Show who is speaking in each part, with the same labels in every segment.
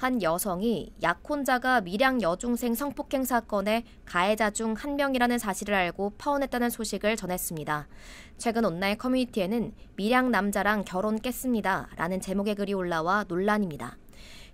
Speaker 1: 한 여성이 약혼자가 밀양 여중생 성폭행 사건의 가해자 중 한 명이라는 사실을 알고 파혼했다는 소식을 전했습니다. 최근 온라인 커뮤니티에는 밀양 남자랑 결혼 깼습니다. 라는 제목의 글이 올라와 논란입니다.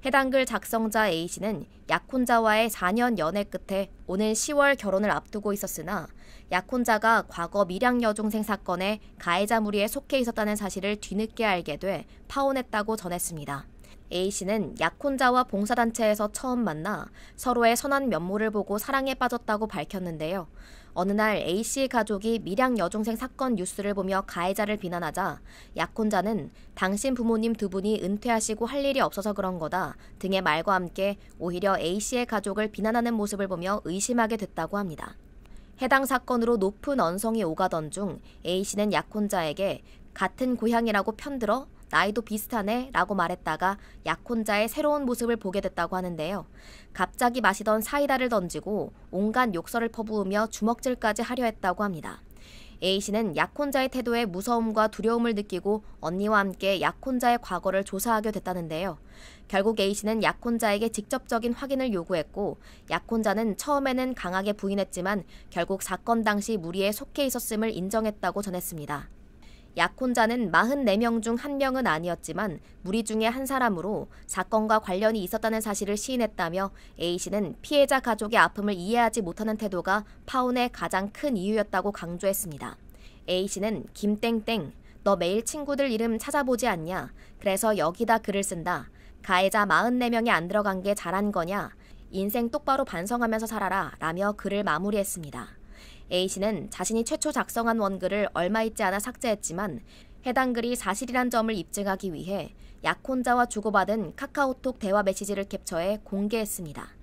Speaker 1: 해당 글 작성자 A씨는 약혼자와의 4년 연애 끝에 오는 10월 결혼을 앞두고 있었으나 약혼자가 과거 밀양 여중생 사건에 가해자 무리에 속해 있었다는 사실을 뒤늦게 알게 돼 파혼했다고 전했습니다. A씨는 약혼자와 봉사단체에서 처음 만나 서로의 선한 면모를 보고 사랑에 빠졌다고 밝혔는데요. 어느 날 A씨 의 가족이 밀양 여중생 사건 뉴스를 보며 가해자를 비난하자 약혼자는 당신 부모님 두 분이 은퇴하시고 할 일이 없어서 그런 거다 등의 말과 함께 오히려 A씨의 가족을 비난하는 모습을 보며 의심하게 됐다고 합니다. 해당 사건으로 높은 언성이 오가던 중 A씨는 약혼자에게 같은 고향이라고 편들어 나이도 비슷하네 라고 말했다가 약혼자의 새로운 모습을 보게 됐다고 하는데요. 갑자기 마시던 사이다를 던지고 온갖 욕설을 퍼부으며 주먹질까지 하려 했다고 합니다. A씨는 약혼자의 태도에 무서움과 두려움을 느끼고 언니와 함께 약혼자의 과거를 조사하게 됐다는데요. 결국 A씨는 약혼자에게 직접적인 확인을 요구했고 약혼자는 처음에는 강하게 부인했지만 결국 사건 당시 무리에 속해 있었음을 인정했다고 전했습니다. 약혼자는 44명 중 1명은 아니었지만 무리 중에 한 사람으로 사건과 관련이 있었다는 사실을 시인했다며 A씨는 피해자 가족의 아픔을 이해하지 못하는 태도가 파혼의 가장 큰 이유였다고 강조했습니다. A씨는 김땡땡, 너 매일 친구들 이름 찾아보지 않냐? 그래서 여기다 글을 쓴다. 가해자 44명이 안 들어간 게 잘한 거냐? 인생 똑바로 반성하면서 살아라 라며 글을 마무리했습니다. A씨는 자신이 최초 작성한 원글을 얼마 있지 않아 삭제했지만 해당 글이 사실이란 점을 입증하기 위해 약혼자와 주고받은 카카오톡 대화 메시지를 캡처해 공개했습니다.